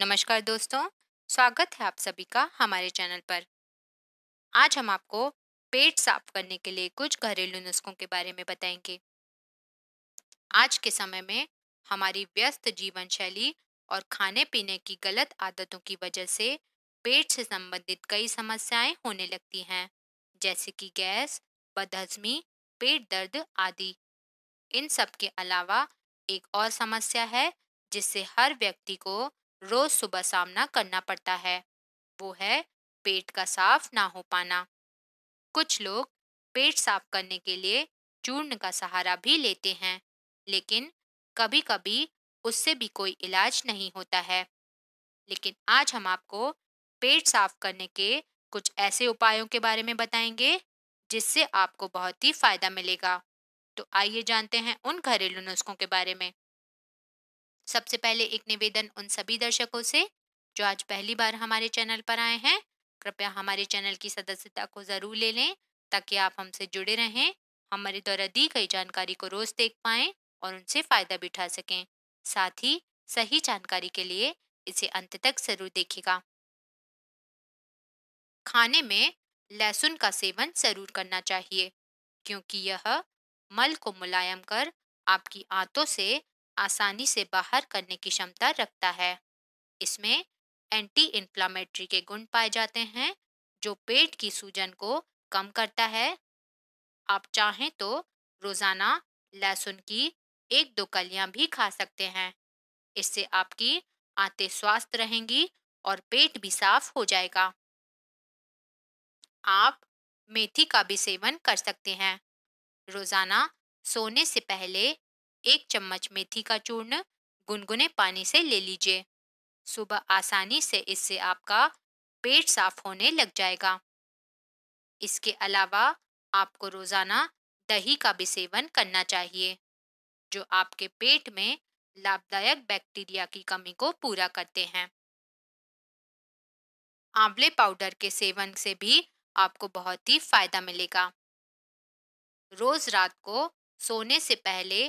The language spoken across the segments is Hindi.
नमस्कार दोस्तों स्वागत है आप सभी का हमारे चैनल पर आज हम आपको पेट साफ करने के लिए कुछ घरेलू नुस्खों के बारे में बताएंगे आज के समय में हमारी व्यस्त जीवन शैली और खाने पीने की गलत आदतों की वजह से पेट से संबंधित कई समस्याएं होने लगती हैं जैसे कि गैस बदहजमी पेट दर्द आदि इन सब के अलावा एक और समस्या है जिससे हर व्यक्ति को रोज सुबह सामना करना पड़ता है वो है पेट का साफ ना हो पाना कुछ लोग पेट साफ करने के लिए चूर्ण का सहारा भी लेते हैं लेकिन कभी कभी उससे भी कोई इलाज नहीं होता है लेकिन आज हम आपको पेट साफ करने के कुछ ऐसे उपायों के बारे में बताएंगे जिससे आपको बहुत ही फायदा मिलेगा तो आइए जानते हैं उन घरेलू नुस्खों के बारे में सबसे पहले एक निवेदन उन सभी दर्शकों से जो आज पहली बार हमारे चैनल पर आए हैं कृपया हमारे चैनल की सदस्यता को ज़रूर ले लें ताकि आप हमसे जुड़े रहें हमारे द्वारा दी गई जानकारी को रोज़ देख पाएँ और उनसे फ़ायदा भी उठा सकें साथ ही सही जानकारी के लिए इसे अंत तक ज़रूर देखेगा खाने में लहसुन का सेवन ज़रूर करना चाहिए क्योंकि यह मल को मुलायम कर आपकी आंतों से आसानी से बाहर करने की क्षमता रखता है इसमें एंटी इन्फ्लामेटरी के गुण पाए जाते हैं जो पेट की सूजन को कम करता है आप चाहें तो रोज़ाना लहसुन की एक दो कलियां भी खा सकते हैं इससे आपकी आंतें स्वस्थ रहेंगी और पेट भी साफ हो जाएगा आप मेथी का भी सेवन कर सकते हैं रोज़ाना सोने से पहले एक चम्मच मेथी का चूर्ण गुनगुने पानी से ले लीजिए सुबह आसानी से इससे आपका पेट साफ होने लग जाएगा इसके अलावा आपको रोज़ाना दही का भी सेवन करना चाहिए जो आपके पेट में लाभदायक बैक्टीरिया की कमी को पूरा करते हैं आंवले पाउडर के सेवन से भी आपको बहुत ही फायदा मिलेगा रोज रात को सोने से पहले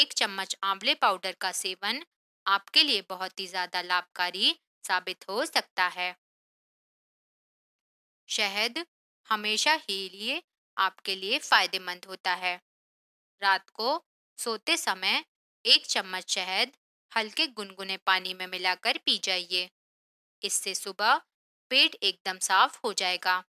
एक चम्मच आंवले पाउडर का सेवन आपके लिए बहुत ही ज़्यादा लाभकारी साबित हो सकता है शहद हमेशा ही लिए आपके लिए फ़ायदेमंद होता है रात को सोते समय एक चम्मच शहद हल्के गुनगुने पानी में मिलाकर पी जाइए इससे सुबह पेट एकदम साफ हो जाएगा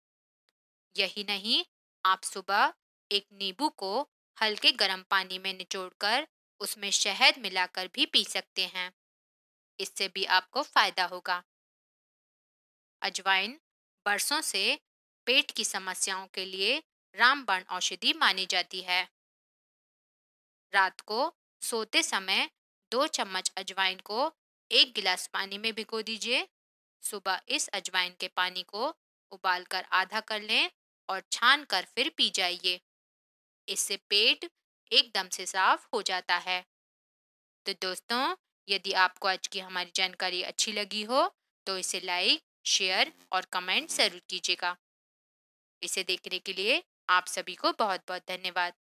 यही नहीं आप सुबह एक नींबू को हल्के गर्म पानी में निचोड़कर उसमें शहद मिलाकर भी पी सकते हैं इससे भी आपको फायदा होगा अजवाइन बरसों से पेट की समस्याओं के लिए रामबाण औषधि मानी जाती है रात को सोते समय दो चम्मच अजवाइन को एक गिलास पानी में भिगो दीजिए सुबह इस अजवाइन के पानी को उबालकर आधा कर लें और छान कर फिर पी जाइए इससे पेट एकदम से साफ हो जाता है तो दोस्तों यदि आपको आज की हमारी जानकारी अच्छी लगी हो तो इसे लाइक शेयर और कमेंट ज़रूर कीजिएगा इसे देखने के लिए आप सभी को बहुत बहुत धन्यवाद